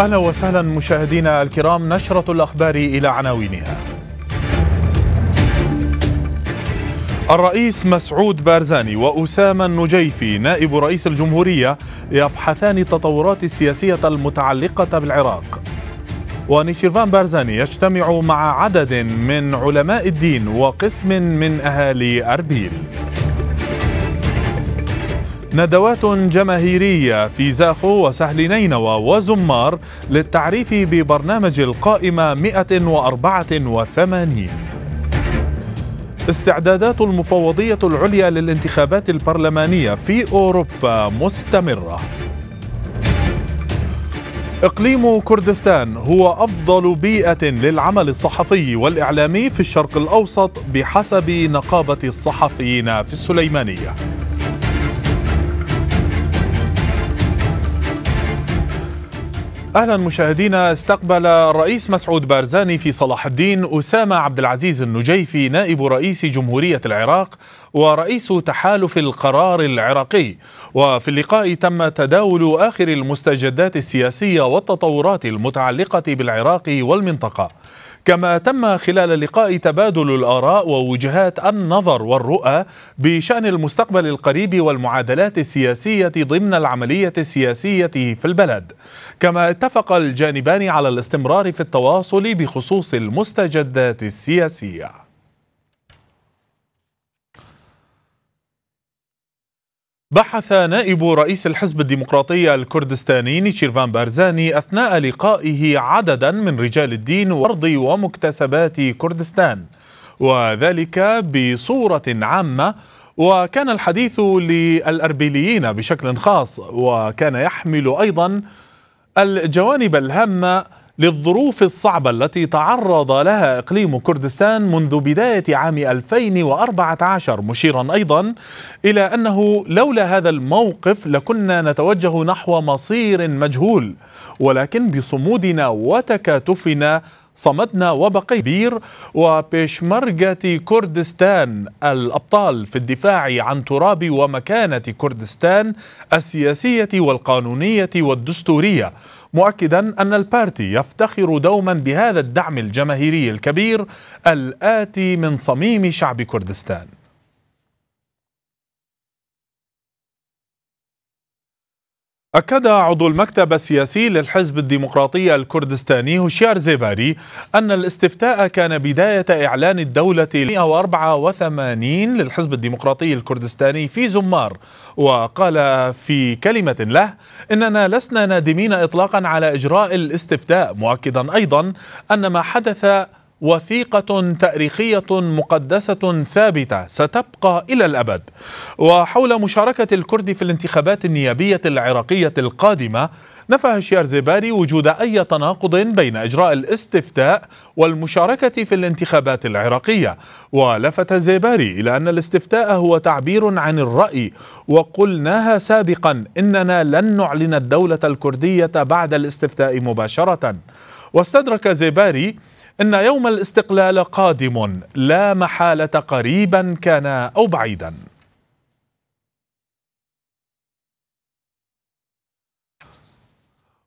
أهلا وسهلا مشاهدينا الكرام نشرة الأخبار إلى عناوينها الرئيس مسعود بارزاني وأسامة النجيفي نائب رئيس الجمهورية يبحثان التطورات السياسية المتعلقة بالعراق ونيشيرفان بارزاني يجتمع مع عدد من علماء الدين وقسم من أهالي أربيل ندوات جماهيرية في زاخو وسهل نينوى وزمار للتعريف ببرنامج القائمة 184 استعدادات المفوضية العليا للانتخابات البرلمانية في أوروبا مستمرة إقليم كردستان هو أفضل بيئة للعمل الصحفي والإعلامي في الشرق الأوسط بحسب نقابة الصحفيين في السليمانية اهلا مشاهدينا استقبل الرئيس مسعود بارزاني في صلاح الدين اسامه عبد العزيز النجيفي نائب رئيس جمهوريه العراق ورئيس تحالف القرار العراقي وفي اللقاء تم تداول اخر المستجدات السياسيه والتطورات المتعلقه بالعراق والمنطقه كما تم خلال اللقاء تبادل الآراء ووجهات النظر والرؤى بشأن المستقبل القريب والمعادلات السياسية ضمن العملية السياسية في البلد كما اتفق الجانبان على الاستمرار في التواصل بخصوص المستجدات السياسية بحث نائب رئيس الحزب الديمقراطي الكردستاني نيشيرفان بارزاني أثناء لقائه عددا من رجال الدين وارض ومكتسبات كردستان وذلك بصورة عامة وكان الحديث للأربيليين بشكل خاص وكان يحمل أيضا الجوانب الهامة للظروف الصعبة التي تعرض لها إقليم كردستان منذ بداية عام 2014 مشيرا أيضا إلى أنه لولا هذا الموقف لكنا نتوجه نحو مصير مجهول ولكن بصمودنا وتكاتفنا صمدنا كبير وبيشمركة كردستان الأبطال في الدفاع عن تراب ومكانة كردستان السياسية والقانونية والدستورية مؤكدا أن البارتي يفتخر دوما بهذا الدعم الجماهيري الكبير الآتي من صميم شعب كردستان أكد عضو المكتب السياسي للحزب الديمقراطي الكردستاني هشيار زيباري أن الاستفتاء كان بداية إعلان الدولة 184 للحزب الديمقراطي الكردستاني في زمار وقال في كلمة له إننا لسنا نادمين إطلاقا على إجراء الاستفتاء مؤكدا أيضا أن ما حدث وثيقة تاريخية مقدسة ثابتة ستبقى إلى الأبد وحول مشاركة الكرد في الانتخابات النيابية العراقية القادمة نفى هشيار زيباري وجود أي تناقض بين إجراء الاستفتاء والمشاركة في الانتخابات العراقية ولفت زيباري إلى أن الاستفتاء هو تعبير عن الرأي وقلناها سابقا إننا لن نعلن الدولة الكردية بعد الاستفتاء مباشرة واستدرك زيباري إن يوم الاستقلال قادم لا محالة قريبا كان أو بعيدا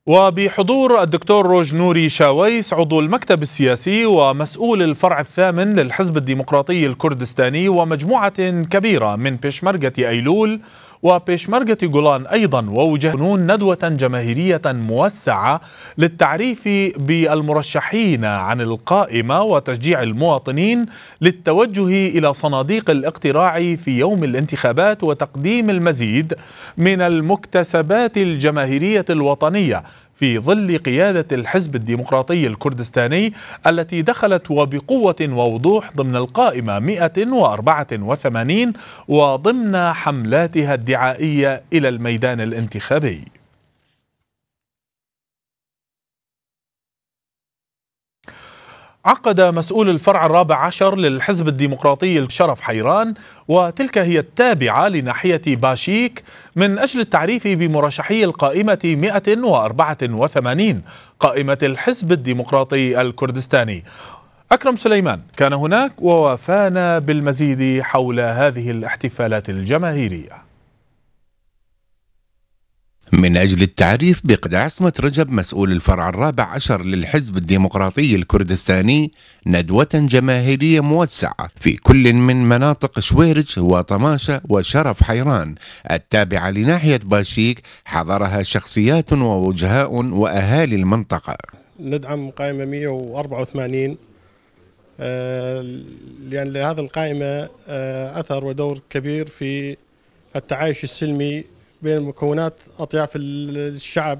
وبحضور الدكتور روج نوري شاويس عضو المكتب السياسي ومسؤول الفرع الثامن للحزب الديمقراطي الكردستاني ومجموعة كبيرة من بيشمركة أيلول وبيشمركة جولان أيضا ووجهنون ندوة جماهيرية موسعة للتعريف بالمرشحين عن القائمة وتشجيع المواطنين للتوجه إلى صناديق الاقتراع في يوم الانتخابات وتقديم المزيد من المكتسبات الجماهيرية الوطنية في ظل قيادة الحزب الديمقراطي الكردستاني التي دخلت وبقوة ووضوح ضمن القائمة 184 وضمن حملاتها الدعائية إلى الميدان الانتخابي عقد مسؤول الفرع الرابع عشر للحزب الديمقراطي الشرف حيران وتلك هي التابعة لناحية باشيك من أجل التعريف بمرشحي القائمة 184 قائمة الحزب الديمقراطي الكردستاني أكرم سليمان كان هناك ووافانا بالمزيد حول هذه الاحتفالات الجماهيرية من أجل التعريف بقد عصمة رجب مسؤول الفرع الرابع عشر للحزب الديمقراطي الكردستاني ندوة جماهيرية موسعة في كل من مناطق شويرج وطماشة وشرف حيران التابعة لناحية باشيك حضرها شخصيات ووجهاء وأهالي المنطقة ندعم قائمة 184 آه، لأن لهذه القائمة آه، أثر ودور كبير في التعايش السلمي بين مكونات أطياف الشعب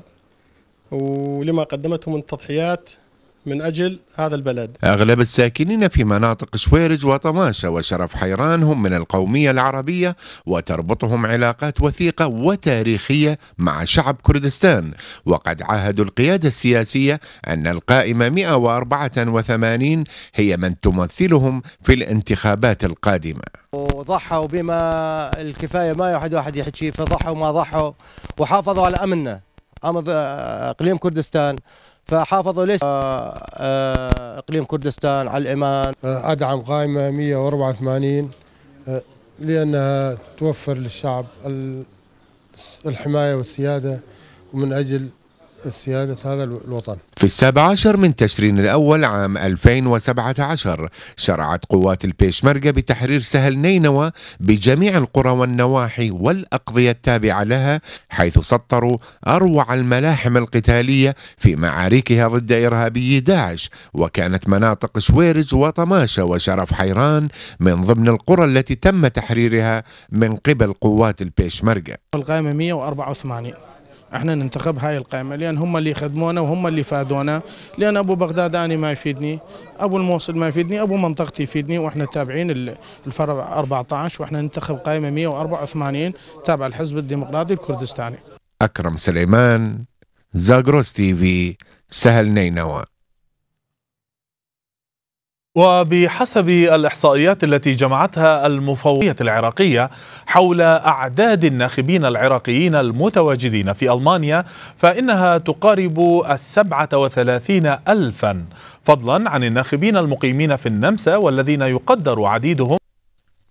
ولما قدمته من تضحيات من أجل هذا البلد أغلب الساكنين في مناطق سويرج وطماشة وشرف حيران هم من القومية العربية وتربطهم علاقات وثيقة وتاريخية مع شعب كردستان وقد عاهدوا القيادة السياسية أن القائمة 184 هي من تمثلهم في الانتخابات القادمة وضحوا بما الكفاية ما واحد واحد يحكي فضحوا ما ضحوا وحافظوا على أمننا أمض إقليم كردستان فحافظوا ليش آه، آه، اقليم كردستان على الايمان آه، ادعم قائمه 184 لانها توفر للشعب الحمايه والسياده ومن اجل سيادة هذا الوطن في السابع عشر من تشرين الأول عام 2017 شرعت قوات البيشمركة بتحرير سهل نينوى بجميع القرى والنواحي والأقضية التابعة لها حيث سطروا أروع الملاحم القتالية في معاركها ضد إرهابي داعش وكانت مناطق شويرج وطماشة وشرف حيران من ضمن القرى التي تم تحريرها من قبل قوات البيشمركة القائمة 184 احنا ننتخب هاي القائمه لان هم اللي خدمونا وهم اللي فادونا لان ابو بغداد انا ما يفيدني ابو الموصل ما يفيدني ابو منطقتي يفيدني واحنا تابعين الفرع 14 واحنا ننتخب قائمه 184 تابعه الحزب الديمقراطي الكردستاني اكرم سليمان زاغروس تي في سهل نينوى وبحسب الإحصائيات التي جمعتها المفوضية العراقية حول أعداد الناخبين العراقيين المتواجدين في ألمانيا فإنها تقارب السبعة وثلاثين ألفا فضلا عن الناخبين المقيمين في النمسا والذين يقدر عديدهم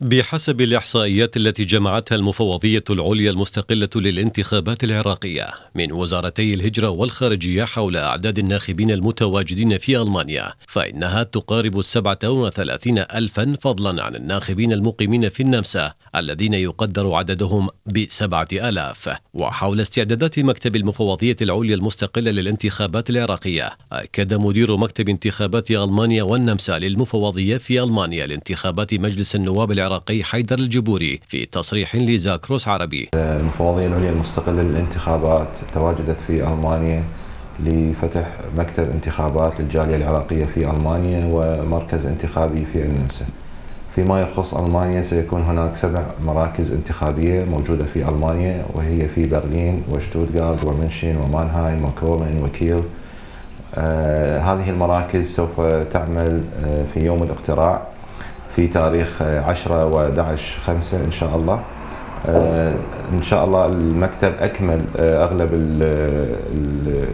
بحسب الإحصائيات التي جمعتها المفوضية العليا المستقلة للانتخابات العراقية من وزارتي الهجرة والخارجية حول أعداد الناخبين المتواجدين في ألمانيا فإنها تقارب السبعة وثلاثين ألفا فضلا عن الناخبين المقيمين في النمسا الذين يقدر عددهم بسبعة آلاف وحول استعدادات مكتب المفوضية العليا المستقلة للانتخابات العراقية أكد مدير مكتب انتخابات ألمانيا والنمسا للمفوضية في ألمانيا لانتخابات مجلس النواب العراقي العراقي حيدر الجبوري في تصريح لزاكروس عربي المفوضية العليا المستقلة للانتخابات تواجدت في ألمانيا لفتح مكتب انتخابات للجالية العراقية في ألمانيا ومركز انتخابي في النمسا فيما يخص ألمانيا سيكون هناك سبع مراكز انتخابية موجودة في ألمانيا وهي في برلين وشتوتغارد ومنشن ومانهايم وكولن وكيل آه هذه المراكز سوف تعمل آه في يوم الاقتراع في تاريخ 10 و11 5 ان شاء الله آه، ان شاء الله المكتب اكمل آه، اغلب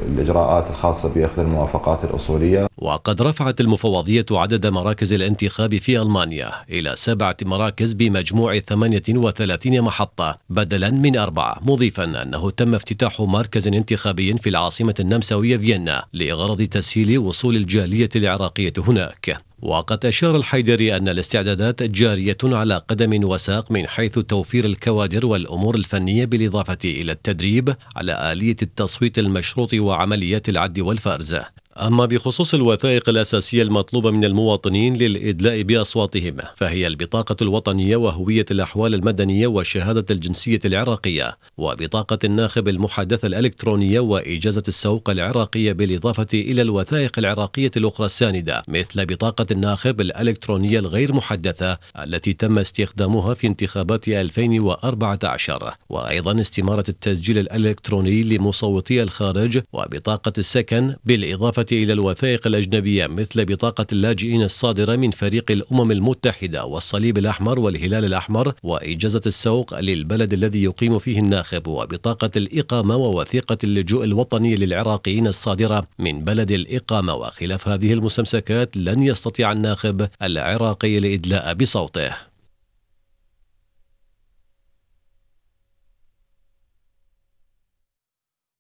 الاجراءات الخاصه باخذ الموافقات الاصوليه وقد رفعت المفوضية عدد مراكز الانتخاب في ألمانيا إلى سبعة مراكز بمجموع 38 محطة بدلا من أربعة مضيفا أنه تم افتتاح مركز انتخابي في العاصمة النمساوية فيينا لغرض تسهيل وصول الجالية العراقية هناك وقد أشار الحيدري أن الاستعدادات جارية على قدم وساق من حيث توفير الكوادر والأمور الفنية بالإضافة إلى التدريب على آلية التصويت المشروط وعمليات العد والفرز أما بخصوص الوثائق الأساسية المطلوبة من المواطنين للإدلاء بأصواتهم فهي البطاقة الوطنية وهوية الأحوال المدنية وشهادة الجنسية العراقية وبطاقة الناخب المحدثة الإلكترونية وإجازة السوق العراقية بالإضافة إلى الوثائق العراقية الأخرى الساندة مثل بطاقة الناخب الإلكترونية الغير محدثة التي تم استخدامها في انتخابات 2014 وأيضا استمارة التسجيل الإلكتروني لمصوتي الخارج وبطاقة السكن بالإضافة إلى الوثائق الأجنبية مثل بطاقة اللاجئين الصادرة من فريق الأمم المتحدة والصليب الأحمر والهلال الأحمر وإجازة السوق للبلد الذي يقيم فيه الناخب وبطاقة الإقامة ووثيقة اللجوء الوطني للعراقيين الصادرة من بلد الإقامة وخلاف هذه المستمسكات لن يستطيع الناخب العراقي الإدلاء بصوته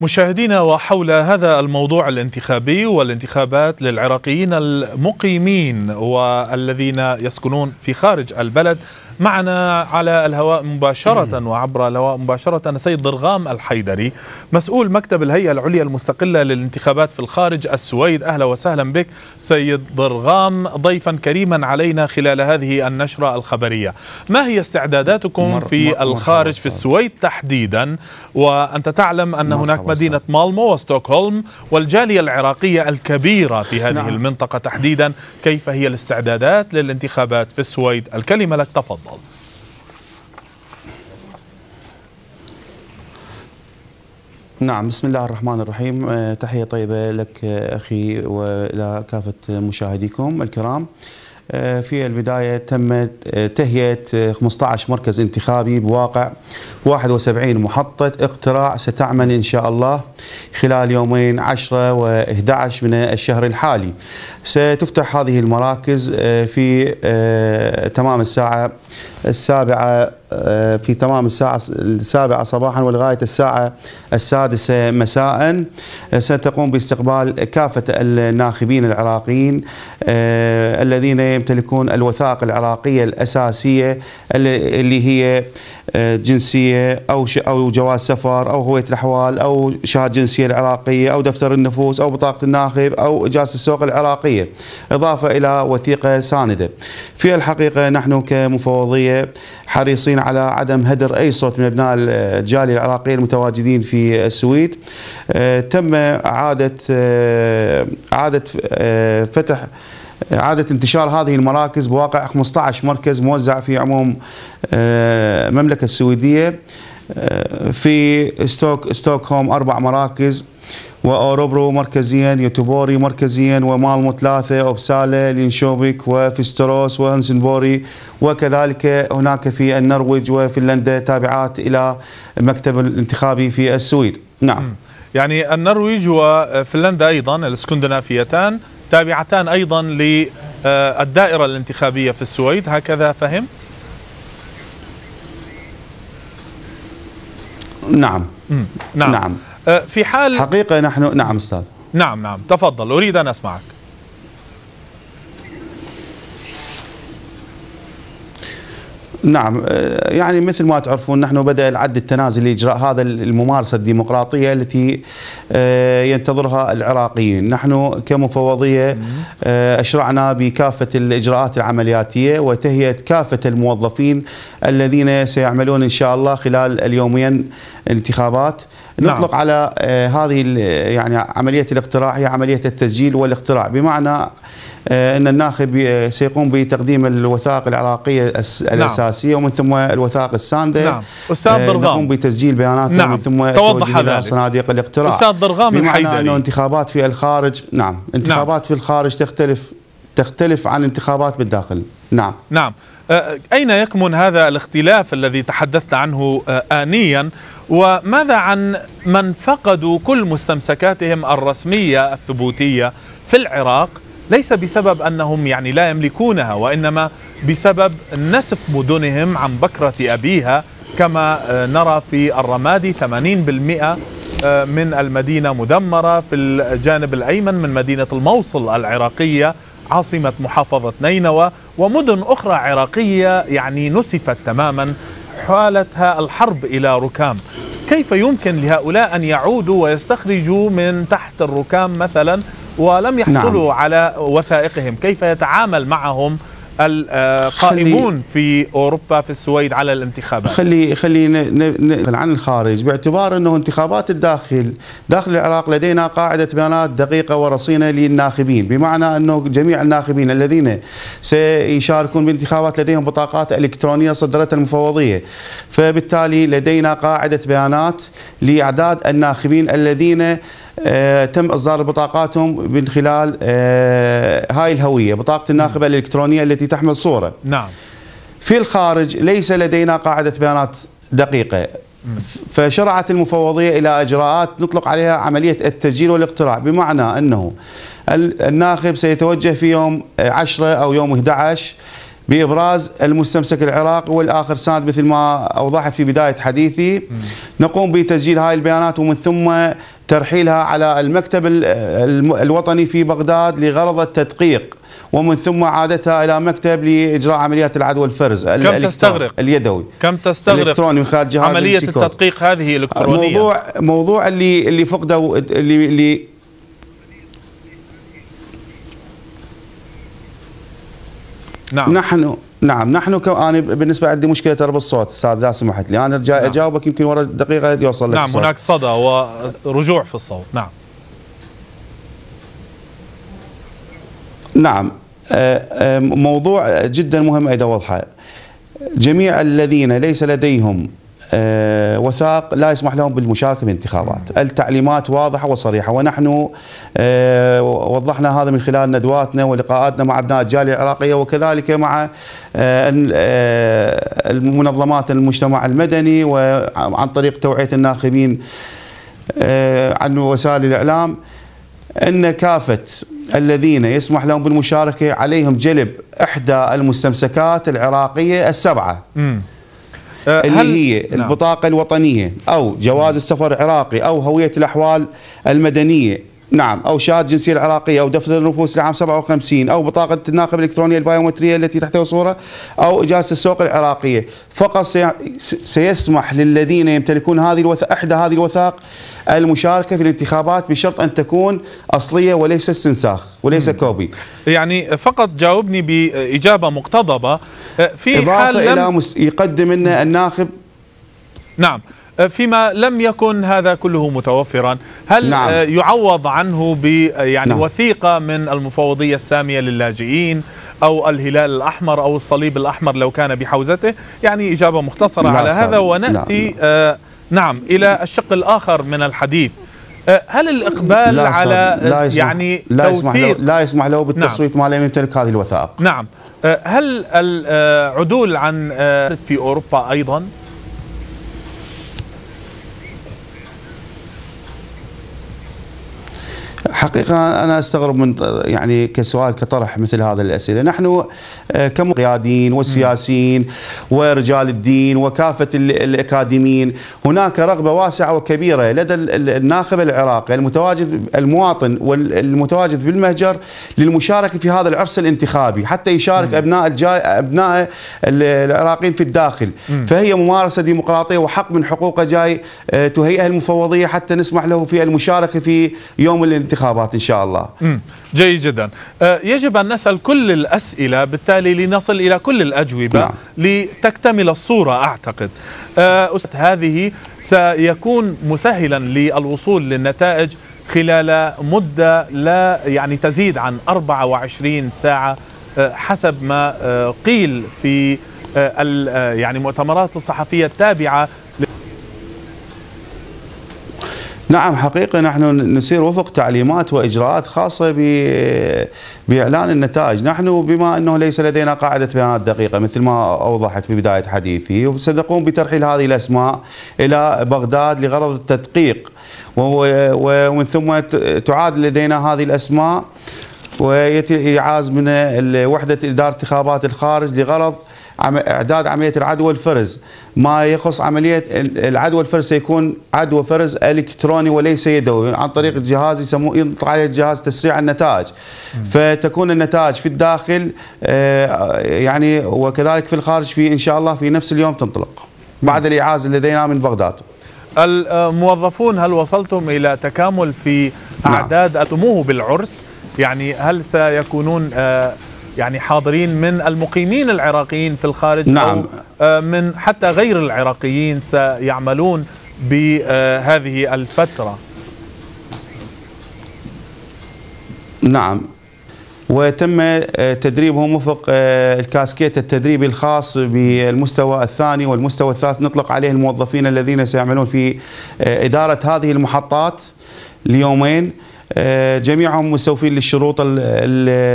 مشاهدينا وحول هذا الموضوع الانتخابي والانتخابات للعراقيين المقيمين والذين يسكنون في خارج البلد معنا على الهواء مباشرة وعبر الهواء مباشرة السيد ضرغام الحيدري مسؤول مكتب الهيئة العليا المستقلة للانتخابات في الخارج السويد أهلا وسهلا بك سيد ضرغام ضيفا كريما علينا خلال هذه النشرة الخبرية ما هي استعداداتكم مر في مر الخارج في السويد تحديدا وأنت تعلم أن هناك مدينة مالمو وستوكهولم والجالية العراقية الكبيرة في هذه نعم. المنطقة تحديدا كيف هي الاستعدادات للانتخابات في السويد الكلمة لك تفضل اتفضل نعم بسم الله الرحمن الرحيم آه، تحية طيبة لك آه، أخي وإلى كافة مشاهديكم الكرام آه، في البداية تم تهيئة 15 مركز انتخابي بواقع 71 محطة اقتراع ستعمل إن شاء الله خلال يومين 10 و11 من الشهر الحالي ستفتح هذه المراكز آه، في آه، تمام الساعة السابعة آه، في تمام الساعة السابعة صباحا ولغاية الساعة السادسة مساء آه، ستقوم باستقبال كافة الناخبين العراقيين آه، الذين يمتلكون الوثائق العراقية الأساسية اللي هي جنسية أو أو جواز سفر أو هوية الأحوال أو شهادة جنسية العراقية أو دفتر النفوس أو بطاقة الناخب أو إجازة السوق العراقية إضافة إلى وثيقة ساندة في الحقيقة نحن كمفوضية حريصين العراقيين على عدم هدر أي صوت من أبناء الجالية العراقية المتواجدين في السويد آه، تم إعادة آه، إعادة آه، فتح إعادة انتشار هذه المراكز بواقع 15 مركز موزع في عموم المملكة السويدية في ستوك ستوكهوم أربع مراكز وأوروبرو مركزيا يوتوبوري مركزيا ومالمو ثلاثة أوبسالة لينشوبيك وفيستروس وهنسنبوري وكذلك هناك في النرويج وفنلندا تابعات إلى مكتب الانتخابي في السويد نعم يعني النرويج وفنلندا أيضا الاسكندنافيتان تابعتان أيضا للدائرة الانتخابية في السويد هكذا فهمت؟ نعم نعم, نعم. آه، في حال حقيقة نحن نعم أستاذ نعم نعم تفضل أريد أن أسمعك نعم آه، يعني مثل ما تعرفون نحن بدأ العد التنازلي لاجراء هذا الممارسة الديمقراطية التي آه، ينتظرها العراقيين نحن كمفوضية آه، أشرعنا بكافة الإجراءات العملياتية وتهيئة كافة الموظفين الذين سيعملون إن شاء الله خلال اليومين الانتخابات نعم. نطلق نعم. على هذه يعني عملية الاقتراع هي عملية التسجيل والاقتراع بمعنى آه، ان الناخب آه، سيقوم بتقديم الوثائق العراقيه نعم. الاساسيه نعم. ومن ثم الوثائق السانده نعم استاذ ضرغام آه، يقوم بتسجيل بياناته نعم. ومن ثم توضح الى صناديق الاقتراع استاذ ضرغام بمعنى انه انتخابات في الخارج نعم انتخابات نعم. في الخارج تختلف تختلف عن انتخابات بالداخل نعم نعم أين يكمن هذا الاختلاف الذي تحدثت عنه آنيا وماذا عن من فقدوا كل مستمسكاتهم الرسمية الثبوتية في العراق ليس بسبب أنهم يعني لا يملكونها وإنما بسبب نسف مدنهم عن بكرة أبيها كما آه، نرى في الرمادي 80% آه، من المدينة مدمرة في الجانب الأيمن من مدينة الموصل العراقية عاصمة محافظة نينوى ومدن أخرى عراقية يعني نسفت تماما حالتها الحرب إلى ركام كيف يمكن لهؤلاء أن يعودوا ويستخرجوا من تحت الركام مثلا ولم يحصلوا نعم. على وثائقهم كيف يتعامل معهم القائمون في اوروبا في السويد على الانتخابات خلي خلي عن الخارج باعتبار انه انتخابات الداخل داخل العراق لدينا قاعده بيانات دقيقه ورصينه للناخبين بمعنى انه جميع الناخبين الذين سيشاركون بالانتخابات لديهم بطاقات الكترونيه صدرتها المفوضيه فبالتالي لدينا قاعده بيانات لاعداد الناخبين الذين آه، تم اصدار بطاقاتهم من خلال آه، هاي الهويه بطاقه الناخبه نعم. الالكترونيه التي تحمل صوره نعم في الخارج ليس لدينا قاعده بيانات دقيقه فشرعت المفوضيه الى اجراءات نطلق عليها عمليه التسجيل والاقتراع بمعنى انه الناخب سيتوجه في يوم 10 او يوم 11 بإبراز المستمسك العراقي والآخر ساند مثل ما أوضحت في بداية حديثي نقوم بتسجيل هاي البيانات ومن ثم ترحيلها على المكتب الوطني في بغداد لغرض التدقيق ومن ثم عادتها الى مكتب لاجراء عمليات العدوى الفرز كم تستغرق اليدوي كم تستغرق الالكتروني من خلال جهاز عمليه التدقيق هذه الكترونيه موضوع موضوع اللي اللي فقده اللي, اللي نعم نحن نعم نحن كو... انا بالنسبه عندي مشكله ترى بالصوت استاذ اذا سمحت لي انا ارجع نعم. اجاوبك يمكن ورا دقيقه يوصل لك نعم الصوت. هناك صدى ورجوع في الصوت نعم نعم آه، آه، موضوع جدا مهم اريد اوضحه جميع الذين ليس لديهم آه، وثائق لا يسمح لهم بالمشاركه في الانتخابات، التعليمات واضحه وصريحه ونحن آه، وضحنا هذا من خلال ندواتنا ولقاءاتنا مع ابناء الجاليه العراقيه وكذلك مع آه، المنظمات المجتمع المدني وعن طريق توعيه الناخبين عن وسائل الاعلام ان كافه الذين يسمح لهم بالمشاركه عليهم جلب احدى المستمسكات العراقيه السبعه. م. أه اللي هي نعم. البطاقة الوطنية أو جواز نعم. السفر العراقي أو هوية الأحوال المدنية نعم او شهاده جنسيه العراقيه او دفتر النفوس لعام 57 او بطاقه الناقب الالكترونيه البايومتريه التي تحتوي صوره او اجازه السوق العراقيه فقط سي... سيسمح للذين يمتلكون هذه الوثائق احدى هذه الوثائق المشاركه في الانتخابات بشرط ان تكون اصليه وليس استنساخ وليس كوبي يعني فقط جاوبني باجابه مقتضبه آه، في إضافة حال الى مس... يقدم لنا الناخب نعم آه، فيما لم يكن هذا كله متوفرا هل آه، نعم. يعوض عنه آه، يعني نعم. وثيقة من المفوضية السامية للاجئين أو الهلال الأحمر أو الصليب الأحمر لو كان بحوزته يعني إجابة مختصرة على صار. هذا ونأتي نعم. نعم إلى الشق الآخر من الحديث هل الإقبال لا على لا يعني لا يسمح لا يسمح له بالتصويت نعم. ما لم يمتلك هذه الوثائق نعم هل العدول عن في أوروبا أيضا حقيقة أنا أستغرب من يعني كسؤال كطرح مثل هذه الأسئلة نحن آه، كمقيادين وسياسيين ورجال الدين وكافة الأكاديميين هناك رغبة واسعة وكبيرة لدى الناخب العراقي المتواجد المواطن والمتواجد بالمهجر للمشاركة في هذا العرس الانتخابي حتى يشارك أبناء الجاي أبناء العراقيين في الداخل فهي ممارسة ديمقراطية وحق من حقوقه جاي آه، تهيئه المفوضية حتى نسمح له في المشاركة في يوم الانتخاب الانتخابات إن شاء الله جيد جدا أه، يجب أن نسأل كل الأسئلة بالتالي لنصل إلى كل الأجوبة نعم. لتكتمل الصورة أعتقد أه، أستاذ هذه سيكون مسهلا للوصول للنتائج خلال مدة لا يعني تزيد عن 24 ساعة أه، حسب ما قيل في يعني المؤتمرات الصحفية التابعة نعم حقيقة نحن نسير وفق تعليمات وإجراءات خاصة بإعلان النتائج نحن بما أنه ليس لدينا قاعدة بيانات دقيقة مثل ما أوضحت ببداية حديثي وسنقوم بترحيل هذه الأسماء إلى بغداد لغرض التدقيق ومن ثم تعاد لدينا هذه الأسماء ويتم إعاز من وحدة إدارة انتخابات الخارج لغرض اعداد عمليه العدوى الفرز ما يخص عمليه العدوى الفرز سيكون عدوى فرز الكتروني وليس يدوي عن طريق الجهاز يسموه ينطلق عليه جهاز تسريع النتائج فتكون النتائج في الداخل آه، يعني وكذلك في الخارج في ان شاء الله في نفس اليوم تنطلق بعد الايعاز لدينا من بغداد الموظفون هل وصلتم الى تكامل في نعم. اعداد اتموه بالعرس يعني هل سيكونون آه، يعني حاضرين من المقيمين العراقيين في الخارج نعم. أو آه، من حتى غير العراقيين سيعملون بهذه الفترة نعم وتم آه، تدريبهم وفق آه، الكاسكيت التدريبي الخاص بالمستوى الثاني والمستوى الثالث نطلق عليه الموظفين الذين سيعملون في إدارة هذه المحطات ليومين آه، جميعهم مستوفين للشروط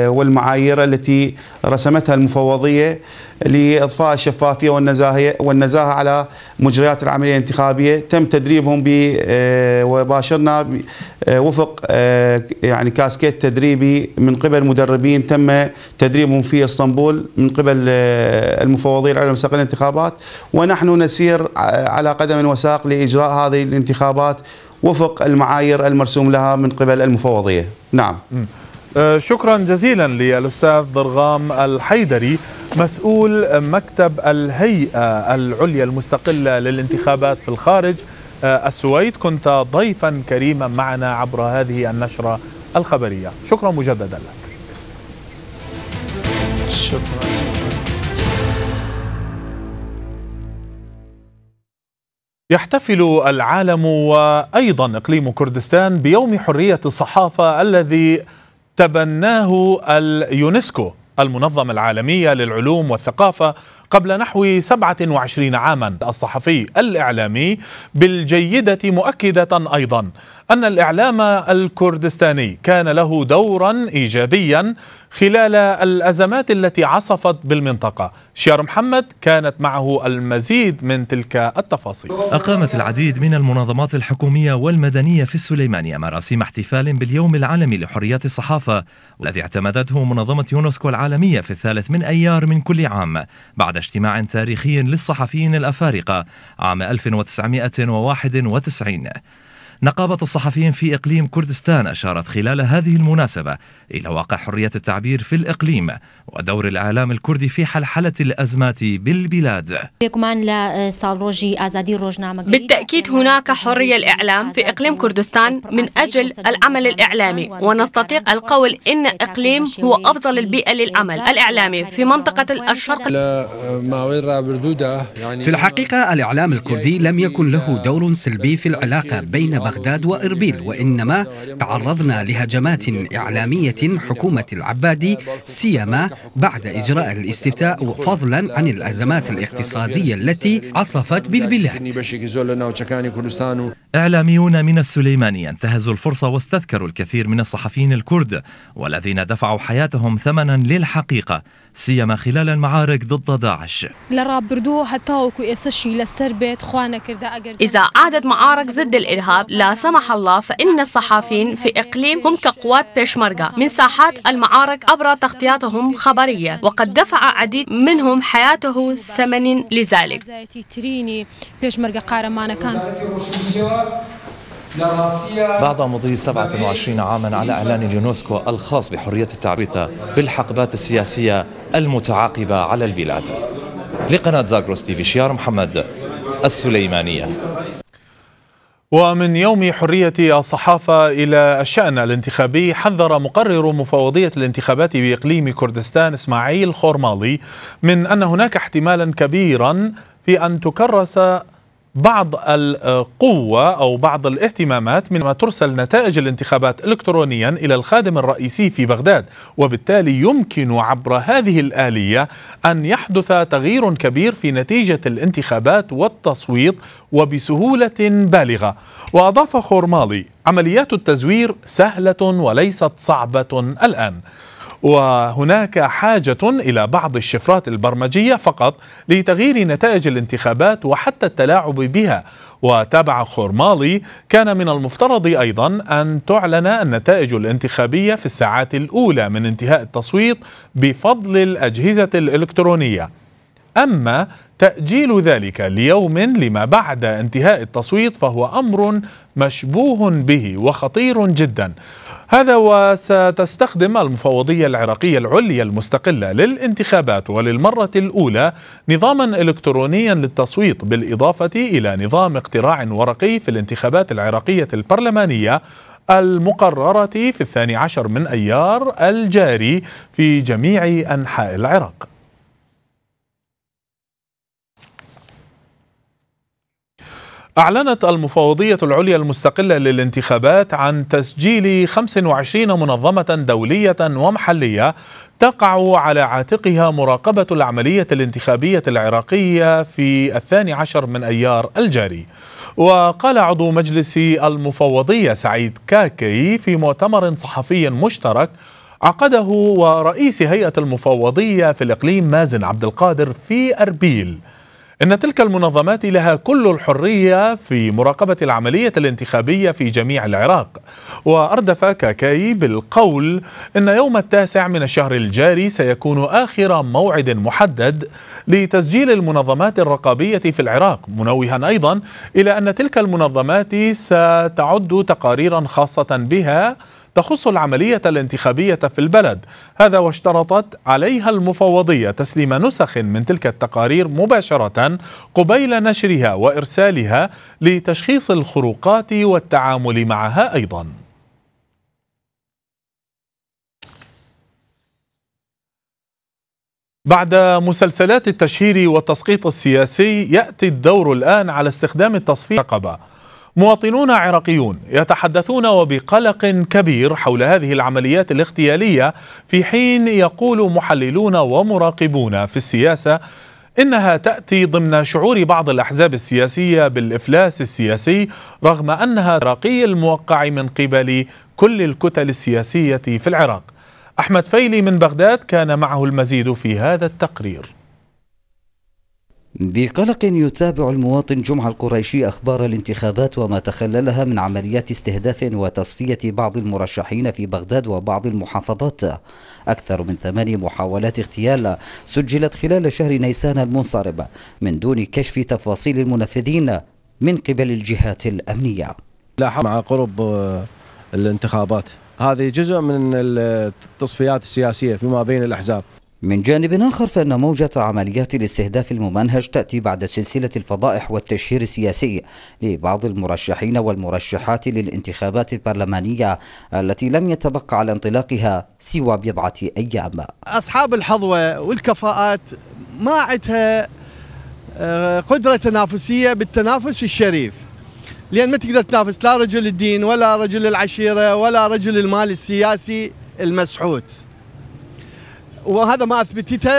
والمعايير التي رسمتها المفوضية لإضفاء الشفافية والنزاهة, والنزاهة على مجريات العملية الانتخابية تم تدريبهم آه، وباشرنا آه، وفق يعني كاسكيت تدريبي من قبل مدربين تم تدريبهم في اسطنبول من قبل المفوضية العليا مستقل الانتخابات ونحن نسير على قدم وساق لإجراء هذه الانتخابات وفق المعايير المرسوم لها من قبل المفوضية نعم آه، شكرا جزيلا للأستاذ ضرغام الحيدري مسؤول مكتب الهيئة العليا المستقلة للانتخابات في الخارج آه، السويد كنت ضيفا كريما معنا عبر هذه النشرة الخبرية شكرا مجددا لك شكرا يحتفل العالم وايضا اقليم كردستان بيوم حريه الصحافه الذي تبناه اليونسكو المنظمه العالميه للعلوم والثقافه قبل نحو 27 عاما الصحفي الإعلامي بالجيدة مؤكدة أيضا أن الإعلام الكردستاني كان له دورا إيجابيا خلال الأزمات التي عصفت بالمنطقة شيار محمد كانت معه المزيد من تلك التفاصيل أقامت العديد من المنظمات الحكومية والمدنية في السليمانية مراسم احتفال باليوم العالمي لحريات الصحافة والذي اعتمدته منظمة يونسكو العالمية في الثالث من أيار من كل عام بعد اجتماع تاريخي للصحفيين الأفارقة عام 1991 نقابة الصحفيين في إقليم كردستان أشارت خلال هذه المناسبة إلى واقع حرية التعبير في الإقليم ودور الإعلام الكردي في حلحلة الأزمات بالبلاد آه، نعم. بالتأكيد هناك حرية الإعلام في إقليم كردستان من أجل العمل الإعلامي ونستطيع القول إن إقليم هو أفضل البيئة للعمل الإعلامي في منطقة الشرق آه، يعني في الحقيقة الإعلام الكردي لم يكن له دور سلبي في العلاقة بين بغداد بغداد وإربيل وإنما تعرضنا لهجمات إعلامية حكومة العبادي سيما بعد إجراء الاستفتاء فضلا عن الأزمات الاقتصادية التي عصفت بالبلاد إعلاميون من السليمانية انتهزوا الفرصة واستذكروا الكثير من الصحفيين الكرد والذين دفعوا حياتهم ثمنا للحقيقة سيما خلال المعارك ضد داعش إذا عادت معارك ضد الإرهاب لا سمح الله فإن الصحافيين في إقليم هم كقوات بيشمركة من ساحات المعارك عبر تغطياتهم خبرية وقد دفع عديد منهم حياته ثمن لذلك بعد مضي 27 عاما على إعلان اليونسكو الخاص بحرية التعبير بالحقبات السياسية المتعاقبة على البلاد لقناة زاكروس تي في شيار محمد السليمانية ومن يوم حرية الصحافة إلى الشأن الانتخابي حذر مقرر مفوضية الانتخابات بإقليم كردستان إسماعيل خورمالي من أن هناك احتمالا كبيرا في أن تكرس بعض القوة أو بعض الاهتمامات مما ترسل نتائج الانتخابات إلكترونيا إلى الخادم الرئيسي في بغداد وبالتالي يمكن عبر هذه الآلية أن يحدث تغيير كبير في نتيجة الانتخابات والتصويت وبسهولة بالغة وأضاف خورمالي عمليات التزوير سهلة وليست صعبة الآن وهناك حاجة إلى بعض الشفرات البرمجية فقط لتغيير نتائج الانتخابات وحتى التلاعب بها وتابع خورمالي كان من المفترض أيضا أن تعلن النتائج الانتخابية في الساعات الأولى من انتهاء التصويت بفضل الأجهزة الإلكترونية أما تأجيل ذلك ليوم لما بعد انتهاء التصويت فهو أمر مشبوه به وخطير جدا هذا وستستخدم المفوضية العراقية العليا المستقلة للانتخابات وللمرة الأولى نظاما إلكترونيا للتصويت بالإضافة إلى نظام اقتراع ورقي في الانتخابات العراقية البرلمانية المقررة في الثاني عشر من أيار الجاري في جميع أنحاء العراق أعلنت المفوضية العليا المستقلة للانتخابات عن تسجيل 25 منظمة دولية ومحلية تقع على عاتقها مراقبة العملية الانتخابية العراقية في الثاني عشر من أيار الجاري وقال عضو مجلس المفوضية سعيد كاكي في مؤتمر صحفي مشترك عقده ورئيس هيئة المفوضية في الإقليم مازن عبد القادر في أربيل إن تلك المنظمات لها كل الحرية في مراقبة العملية الانتخابية في جميع العراق وأردف كاكاي بالقول إن يوم التاسع من الشهر الجاري سيكون آخر موعد محدد لتسجيل المنظمات الرقابية في العراق منوها أيضا إلى أن تلك المنظمات ستعد تقاريرا خاصة بها تخص العملية الانتخابية في البلد هذا واشترطت عليها المفوضية تسليم نسخ من تلك التقارير مباشرة قبيل نشرها وإرسالها لتشخيص الخروقات والتعامل معها أيضاً بعد مسلسلات التشهير والتسقيط السياسي يأتي الدور الآن على استخدام التصفية رقبة مواطنون عراقيون يتحدثون وبقلق كبير حول هذه العمليات الاغتيالية في حين يقول محللون ومراقبون في السياسة إنها تأتي ضمن شعور بعض الأحزاب السياسية بالإفلاس السياسي رغم أنها رقي الموقع من قبل كل الكتل السياسية في العراق أحمد فيلي من بغداد كان معه المزيد في هذا التقرير بقلق يتابع المواطن جمعة القريشي أخبار الانتخابات وما تخللها من عمليات استهداف وتصفية بعض المرشحين في بغداد وبعض المحافظات أكثر من ثمان محاولات اغتيال سجلت خلال شهر نيسان المنصرم من دون كشف تفاصيل المنفذين من قبل الجهات الأمنية لاحظ مع قرب آه، الانتخابات هذه جزء من التصفيات السياسية فيما بين الأحزاب من جانب آخر فإن موجة عمليات الاستهداف الممنهج تأتي بعد سلسلة الفضائح والتشهير السياسي لبعض المرشحين والمرشحات للانتخابات البرلمانية التي لم يتبقى على انطلاقها سوى بضعة أيام أصحاب الحظوة والكفاءات ما عندها آه، قدرة تنافسية بالتنافس الشريف لأن ما تقدر تنافس لا رجل الدين ولا رجل العشيرة ولا رجل المال السياسي المسحوت وهذا ما اثبتته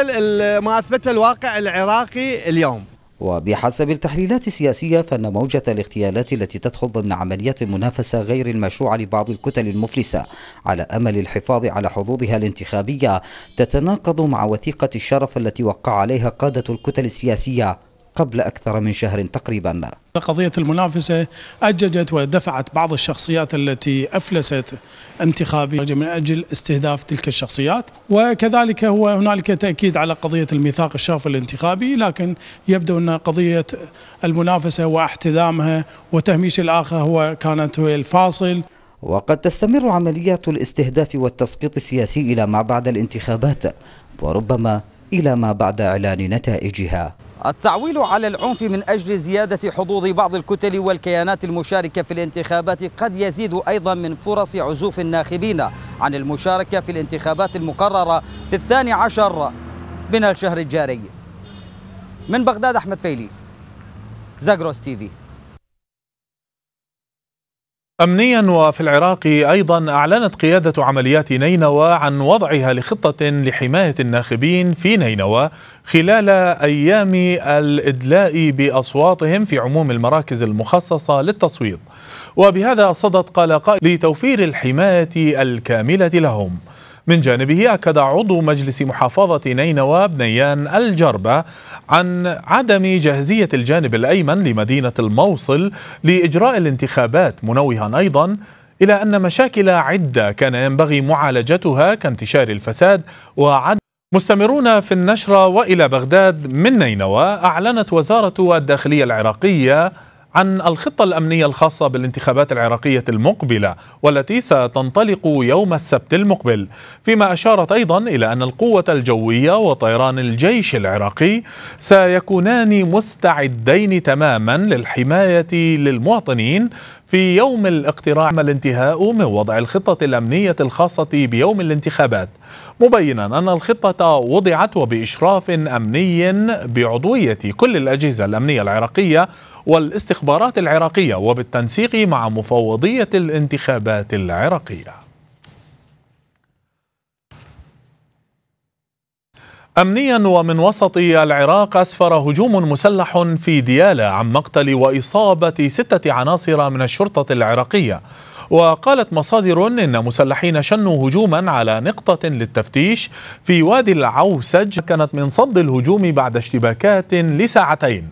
ما اثبته الواقع العراقي اليوم وبحسب التحليلات السياسية فإن موجة الاغتيالات التي تدخل ضمن عمليات المنافسة غير المشروعة لبعض الكتل المفلسة على أمل الحفاظ على حظوظها الانتخابية تتناقض مع وثيقة الشرف التي وقع عليها قادة الكتل السياسية قبل أكثر من شهر تقريبا قضية المنافسة أججت ودفعت بعض الشخصيات التي أفلست انتخابي من أجل استهداف تلك الشخصيات وكذلك هو هنالك تأكيد على قضية الميثاق الشافي الانتخابي لكن يبدو أن قضية المنافسة واحتدامها وتهميش الآخر هو كانت هو الفاصل وقد تستمر عمليات الاستهداف والتسقيط السياسي إلى ما بعد الانتخابات وربما إلى ما بعد إعلان نتائجها التعويل على العنف من أجل زيادة حظوظ بعض الكتل والكيانات المشاركة في الانتخابات قد يزيد أيضا من فرص عزوف الناخبين عن المشاركة في الانتخابات المقررة في الثاني عشر من الشهر الجاري من بغداد أحمد فيلي زاغروس تيفي أمنيا وفي العراق أيضا أعلنت قيادة عمليات نينوى عن وضعها لخطة لحماية الناخبين في نينوى خلال أيام الإدلاء بأصواتهم في عموم المراكز المخصصة للتصويت وبهذا صدت قال قائد لتوفير الحماية الكاملة لهم من جانبه أكد عضو مجلس محافظة نينوى بنيان الجربة عن عدم جاهزية الجانب الأيمن لمدينة الموصل لإجراء الانتخابات منوها أيضا إلى أن مشاكل عدة كان ينبغي معالجتها كانتشار الفساد وعدم مستمرون في النشرة وإلى بغداد من نينوى أعلنت وزارة الداخلية العراقية عن الخطة الأمنية الخاصة بالانتخابات العراقية المقبلة والتي ستنطلق يوم السبت المقبل فيما أشارت أيضا إلى أن القوة الجوية وطيران الجيش العراقي سيكونان مستعدين تماما للحماية للمواطنين في يوم الاقتراع الانتهاء من وضع الخطة الأمنية الخاصة بيوم الانتخابات مبينا أن الخطة وضعت وبإشراف أمني بعضوية كل الأجهزة الأمنية العراقية والاستخبارات العراقية وبالتنسيق مع مفوضية الانتخابات العراقية أمنيا ومن وسط العراق أسفر هجوم مسلح في ديالى عن مقتل وإصابة ستة عناصر من الشرطة العراقية وقالت مصادر إن مسلحين شنوا هجوما على نقطة للتفتيش في وادي العوسج كانت من صد الهجوم بعد اشتباكات لساعتين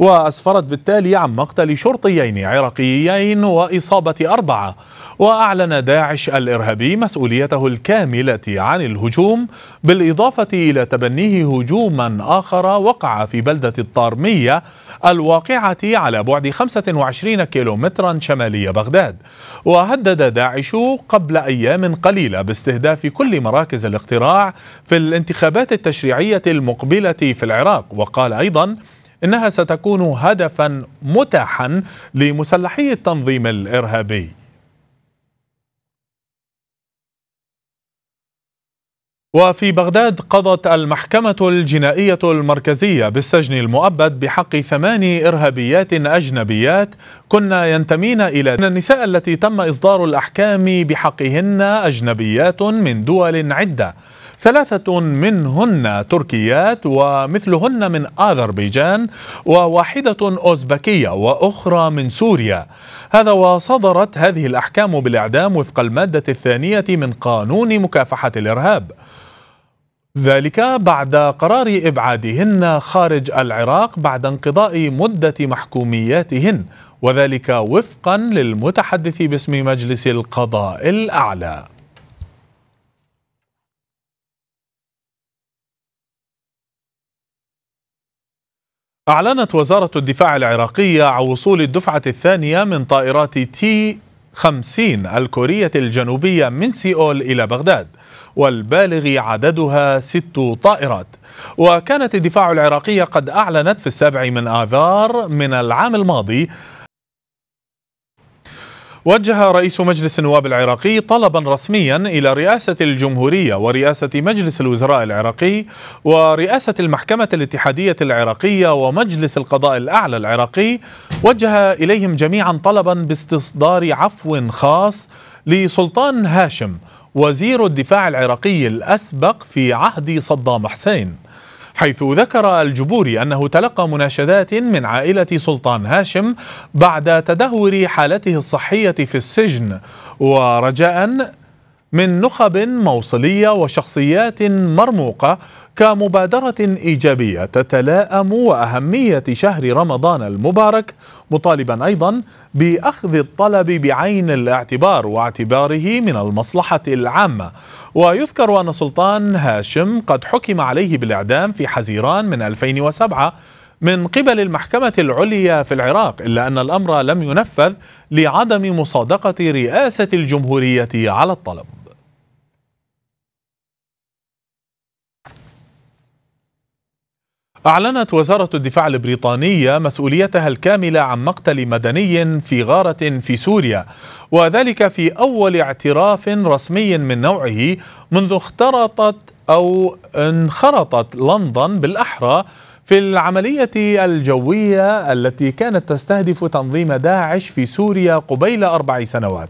وأسفرت بالتالي عن مقتل شرطيين عراقيين وإصابة أربعة وأعلن داعش الإرهابي مسؤوليته الكاملة عن الهجوم بالإضافة إلى تبنيه هجوما آخر وقع في بلدة الطارمية الواقعة على بعد 25 كيلومترا شمالي بغداد وهدد داعش قبل أيام قليلة باستهداف كل مراكز الاقتراع في الانتخابات التشريعية المقبلة في العراق وقال أيضا إنها ستكون هدفا متاحا لمسلحي التنظيم الإرهابي وفي بغداد قضت المحكمة الجنائية المركزية بالسجن المؤبد بحق ثماني إرهابيات أجنبيات كنا ينتمين إلى النساء التي تم إصدار الأحكام بحقهن أجنبيات من دول عدة ثلاثة منهن تركيات ومثلهن من أذربيجان وواحدة أوزبكية وأخرى من سوريا هذا وصدرت هذه الأحكام بالإعدام وفق المادة الثانية من قانون مكافحة الإرهاب ذلك بعد قرار إبعادهن خارج العراق بعد انقضاء مدة محكومياتهن وذلك وفقا للمتحدث باسم مجلس القضاء الأعلى أعلنت وزارة الدفاع العراقية عن وصول الدفعة الثانية من طائرات تي 50 الكورية الجنوبية من سيول إلى بغداد والبالغ عددها ست طائرات وكانت الدفاع العراقية قد أعلنت في السابع من آذار من العام الماضي وجه رئيس مجلس النواب العراقي طلبا رسميا إلى رئاسة الجمهورية ورئاسة مجلس الوزراء العراقي ورئاسة المحكمة الاتحادية العراقية ومجلس القضاء الأعلى العراقي وجه إليهم جميعا طلبا باستصدار عفو خاص لسلطان هاشم وزير الدفاع العراقي الأسبق في عهد صدام حسين حيث ذكر الجبوري أنه تلقى مناشدات من عائلة سلطان هاشم بعد تدهور حالته الصحية في السجن ورجاء من نخب موصلية وشخصيات مرموقة كمبادرة إيجابية تتلاءم وأهمية شهر رمضان المبارك مطالبا أيضا بأخذ الطلب بعين الاعتبار واعتباره من المصلحة العامة ويذكر أن سلطان هاشم قد حكم عليه بالإعدام في حزيران من 2007 من قبل المحكمة العليا في العراق إلا أن الأمر لم ينفذ لعدم مصادقة رئاسة الجمهورية على الطلب أعلنت وزارة الدفاع البريطانية مسؤوليتها الكاملة عن مقتل مدني في غارة في سوريا وذلك في أول اعتراف رسمي من نوعه منذ اخترطت أو انخرطت لندن بالأحرى في العملية الجوية التي كانت تستهدف تنظيم داعش في سوريا قبيل أربع سنوات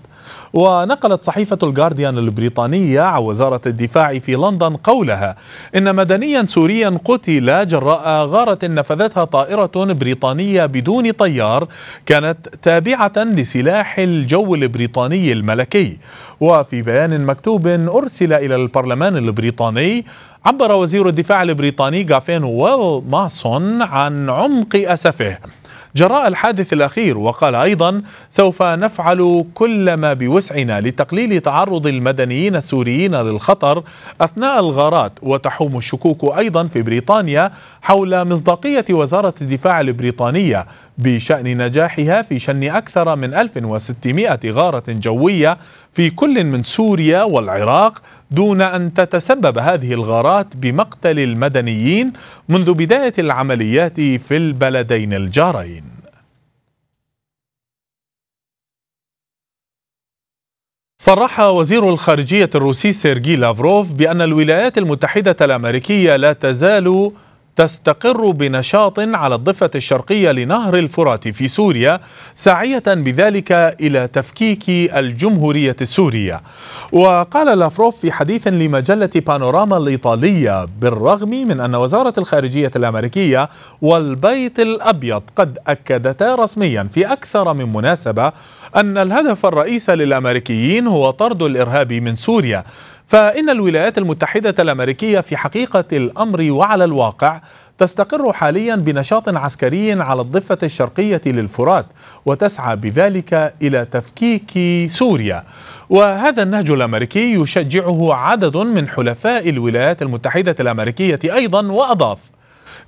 ونقلت صحيفة الجارديان البريطانية عن وزارة الدفاع في لندن قولها إن مدنيا سوريا قتل جراء غارة نفذتها طائرة بريطانية بدون طيار كانت تابعة لسلاح الجو البريطاني الملكي وفي بيان مكتوب أرسل إلى البرلمان البريطاني عبر وزير الدفاع البريطاني غافين ويل ماسون عن عمق أسفه جراء الحادث الأخير وقال أيضا سوف نفعل كل ما بوسعنا لتقليل تعرض المدنيين السوريين للخطر أثناء الغارات وتحوم الشكوك أيضا في بريطانيا حول مصداقية وزارة الدفاع البريطانية بشأن نجاحها في شن أكثر من 1600 غارة جوية في كل من سوريا والعراق دون أن تتسبب هذه الغارات بمقتل المدنيين منذ بداية العمليات في البلدين الجارين صرح وزير الخارجية الروسي سيرجي لافروف بأن الولايات المتحدة الأمريكية لا تزال تستقر بنشاط على الضفة الشرقية لنهر الفرات في سوريا ساعية بذلك إلى تفكيك الجمهورية السورية وقال لافروف في حديث لمجلة بانوراما الإيطالية بالرغم من أن وزارة الخارجية الأمريكية والبيت الأبيض قد أكدتا رسميا في أكثر من مناسبة أن الهدف الرئيس للأمريكيين هو طرد الإرهاب من سوريا فإن الولايات المتحدة الأمريكية في حقيقة الأمر وعلى الواقع تستقر حاليا بنشاط عسكري على الضفة الشرقية للفرات وتسعى بذلك إلى تفكيك سوريا وهذا النهج الأمريكي يشجعه عدد من حلفاء الولايات المتحدة الأمريكية أيضا وأضاف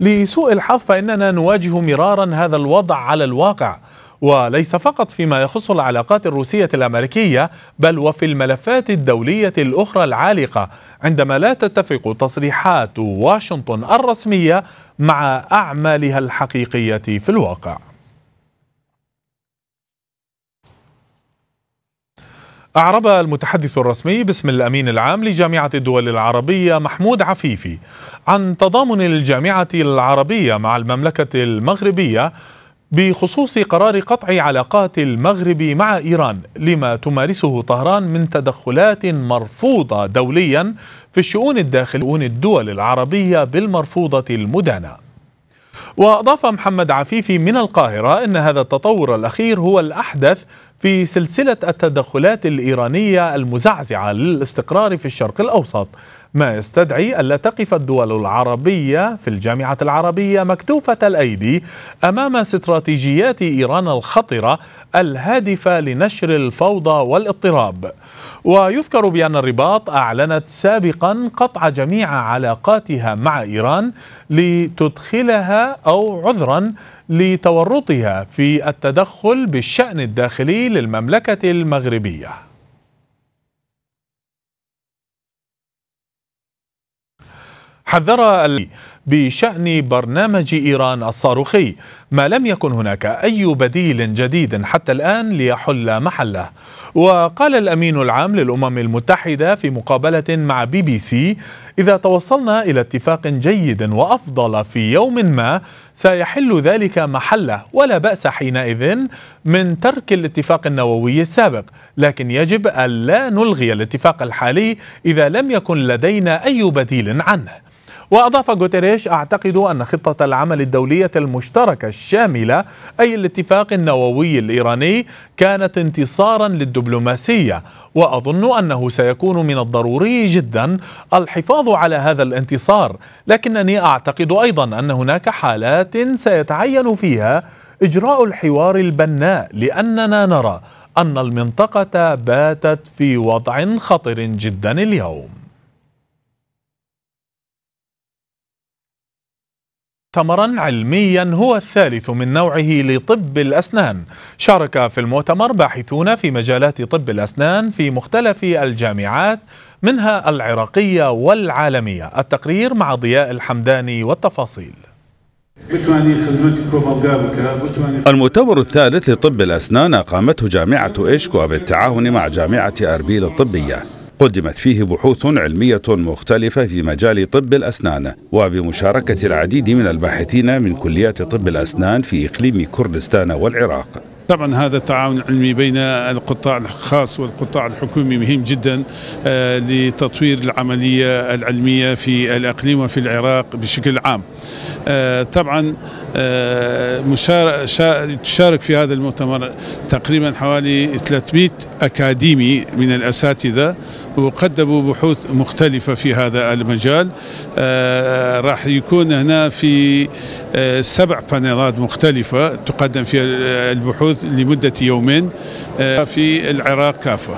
لسوء الحظ فإننا نواجه مرارا هذا الوضع على الواقع وليس فقط فيما يخص العلاقات الروسية الأمريكية بل وفي الملفات الدولية الأخرى العالقة عندما لا تتفق تصريحات واشنطن الرسمية مع أعمالها الحقيقية في الواقع أعرب المتحدث الرسمي باسم الأمين العام لجامعة الدول العربية محمود عفيفي عن تضامن الجامعة العربية مع المملكة المغربية بخصوص قرار قطع علاقات المغرب مع إيران لما تمارسه طهران من تدخلات مرفوضة دوليا في الشؤون الداخلية الدول العربية بالمرفوضة المدانة وأضاف محمد عفيفي من القاهرة أن هذا التطور الأخير هو الأحدث في سلسلة التدخلات الإيرانية المزعزعة للاستقرار في الشرق الأوسط ما يستدعي ألا تقف الدول العربية في الجامعة العربية مكتوفة الأيدي أمام استراتيجيات إيران الخطرة الهادفة لنشر الفوضى والاضطراب ويذكر بأن الرباط أعلنت سابقا قطع جميع علاقاتها مع إيران لتدخلها أو عذرا لتورطها في التدخل بالشأن الداخلي للمملكة المغربية حذر بشأن برنامج إيران الصاروخي ما لم يكن هناك أي بديل جديد حتى الآن ليحل محله وقال الأمين العام للأمم المتحدة في مقابلة مع بي بي سي إذا توصلنا إلى اتفاق جيد وأفضل في يوم ما سيحل ذلك محله ولا بأس حينئذ من ترك الاتفاق النووي السابق لكن يجب أن لا نلغي الاتفاق الحالي إذا لم يكن لدينا أي بديل عنه وأضاف غوتيريش أعتقد أن خطة العمل الدولية المشتركة الشاملة أي الاتفاق النووي الإيراني كانت انتصارا للدبلوماسية وأظن أنه سيكون من الضروري جدا الحفاظ على هذا الانتصار لكنني أعتقد أيضا أن هناك حالات سيتعين فيها إجراء الحوار البناء لأننا نرى أن المنطقة باتت في وضع خطر جدا اليوم مؤتمرا علميا هو الثالث من نوعه لطب الأسنان شارك في المؤتمر باحثون في مجالات طب الأسنان في مختلف الجامعات منها العراقية والعالمية التقرير مع ضياء الحمداني والتفاصيل المؤتمر الثالث لطب الأسنان أقامته جامعة إشكوا بالتعاون مع جامعة أربيل الطبية قدمت فيه بحوث علمية مختلفة في مجال طب الأسنان وبمشاركة العديد من الباحثين من كليات طب الأسنان في إقليم كردستان والعراق طبعا هذا التعاون العلمي بين القطاع الخاص والقطاع الحكومي مهم جدا آه، لتطوير العملية العلمية في الأقليم وفي العراق بشكل عام آه، طبعا آه، تشارك في هذا المؤتمر تقريبا حوالي 300 أكاديمي من الأساتذة وقدموا بحوث مختلفة في هذا المجال آه، راح يكون هنا في آه، سبع بانيلات مختلفة تقدم فيها البحوث لمدة يومين آه، في العراق كافة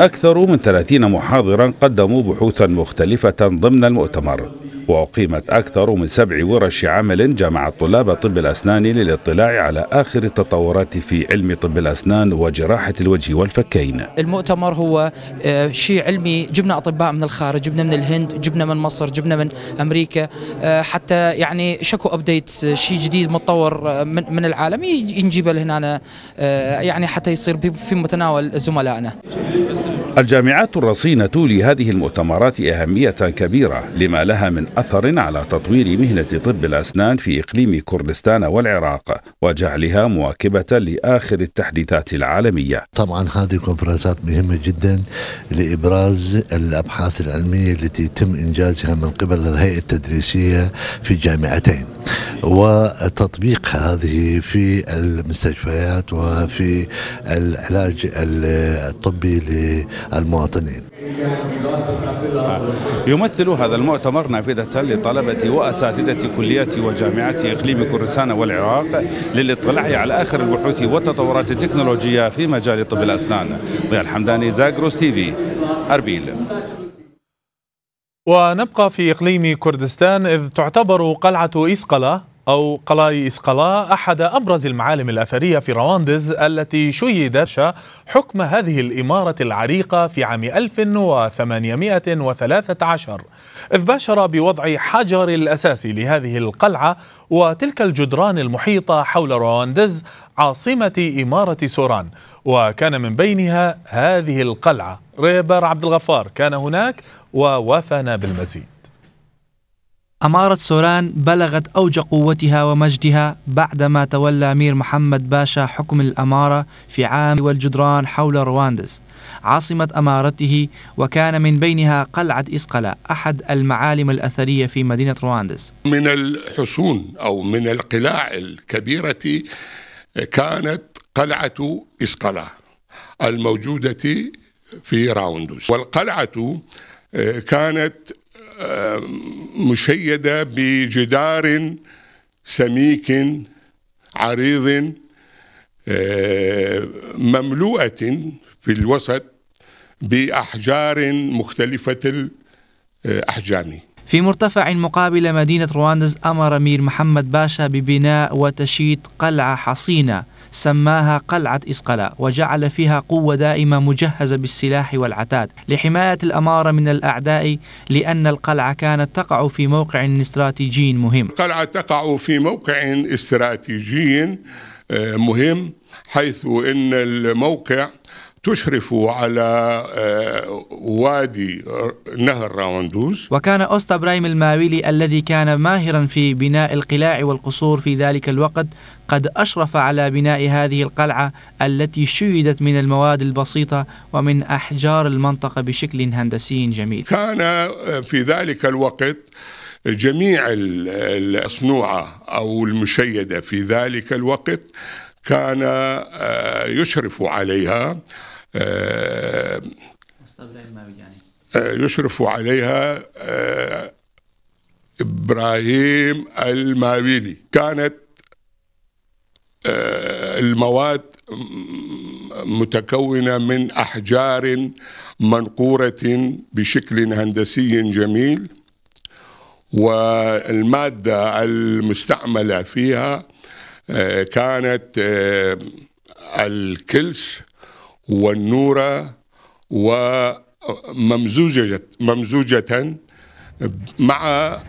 أكثر من 30 محاضرا قدموا بحوثا مختلفة ضمن المؤتمر وأقيمت أكثر من سبع ورش عمل جمعت طلاب طب الأسنان للاطلاع على آخر التطورات في علم طب الأسنان وجراحة الوجه والفكين المؤتمر هو آه، شيء علمي جبنا أطباء من الخارج جبنا من الهند جبنا من مصر جبنا من أمريكا آه، حتى يعني شكو أبديت آه، شيء جديد متطور من, العالم ينجيبه لهنا يعني حتى يصير في متناول زملائنا الجامعات الرصينة لهذه المؤتمرات أهمية كبيرة لما لها من أثر على تطوير مهنة طب الأسنان في إقليم كردستان والعراق وجعلها مواكبة لآخر التحديثات العالمية طبعا هذه كونفرنسات مهمة جدا لإبراز الأبحاث العلمية التي تم إنجازها من قبل الهيئة التدريسية في جامعتين وتطبيق هذه في المستشفيات وفي العلاج الطبي للمواطنين يمثل هذا المؤتمر نافذة لطلبة وأساتذة كليات وجامعات إقليم كردستان والعراق للاطلاع على آخر البحوث والتطورات التكنولوجية في مجال طب الأسنان ضياء الحمداني زاغروس في أربيل ونبقى في إقليم كردستان إذ تعتبر قلعة إسقلة أو قلاي إسقلا أحد أبرز المعالم الأثرية في رواندز التي شيدت حكم هذه الإمارة العريقة في عام 1813 إذ باشر بوضع حجر الأساس لهذه القلعة وتلك الجدران المحيطة حول رواندز عاصمة إمارة سوران وكان من بينها هذه القلعة ريبر عبد الغفار كان هناك ووفنا بالمزيد أمارة سوران بلغت أوج قوتها ومجدها بعدما تولى أمير محمد باشا حكم الأمارة في عام والجدران حول رواندس عاصمة أمارته وكان من بينها قلعة إسقلة أحد المعالم الأثرية في مدينة رواندس من الحصون أو من القلاع الكبيرة كانت قلعة إسقلة الموجودة في راوندوس والقلعة آه، كانت مشيدة بجدار سميك عريض آه، مملوءة في الوسط بأحجار مختلفة الأحجام في مرتفع مقابل مدينة رواندز أمر أمير محمد باشا ببناء وتشييد قلعة حصينة سماها قلعة إسقلاء وجعل فيها قوة دائمة مجهزة بالسلاح والعتاد لحماية الأمارة من الأعداء لأن القلعة كانت تقع في موقع استراتيجي مهم القلعة تقع في موقع استراتيجي آه، مهم حيث أن الموقع تشرف على آه، وادي نهر راوندوز وكان أوستا برايم الماويلي الذي كان ماهرا في بناء القلاع والقصور في ذلك الوقت قد أشرف على بناء هذه القلعة التي شيدت من المواد البسيطة ومن أحجار المنطقة بشكل هندسي جميل كان في ذلك الوقت جميع الأصنوعة أو المشيدة في ذلك الوقت كان آه، يشرف عليها آه، آه، يشرف عليها إبراهيم الماويلي كانت آه، المواد متكونة من أحجار منقورة بشكل هندسي جميل والمادة المستعملة فيها آه، كانت آه، الكلس والنورة وممزوجة ممزوجة مع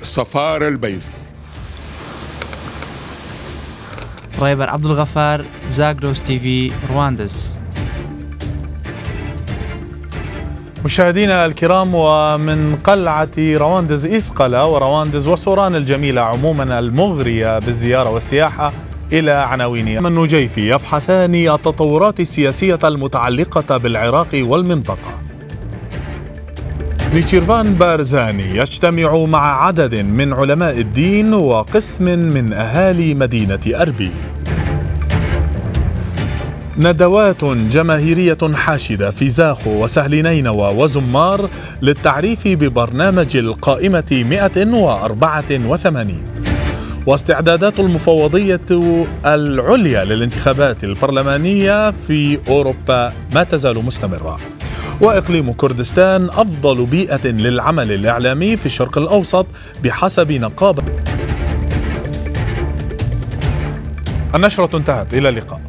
صفار البيض الغفار زاغروس تي في رواندس. مشاهدينا الكرام ومن قلعة رواندز إسقلة ورواندز وسوران الجميلة عموما المغرية بالزيارة والسياحة إلى عناوينها من نجيفي يبحثان التطورات السياسية المتعلقة بالعراق والمنطقة نيشيرفان بارزاني يجتمع مع عدد من علماء الدين وقسم من أهالي مدينة أربي ندوات جماهيرية حاشدة في زاخو وسهل نينوى وزمار للتعريف ببرنامج القائمة 184 واستعدادات المفوضية العليا للانتخابات البرلمانية في أوروبا ما تزال مستمرة وإقليم كردستان أفضل بيئة للعمل الإعلامي في الشرق الأوسط بحسب نقابة النشرة انتهت إلى اللقاء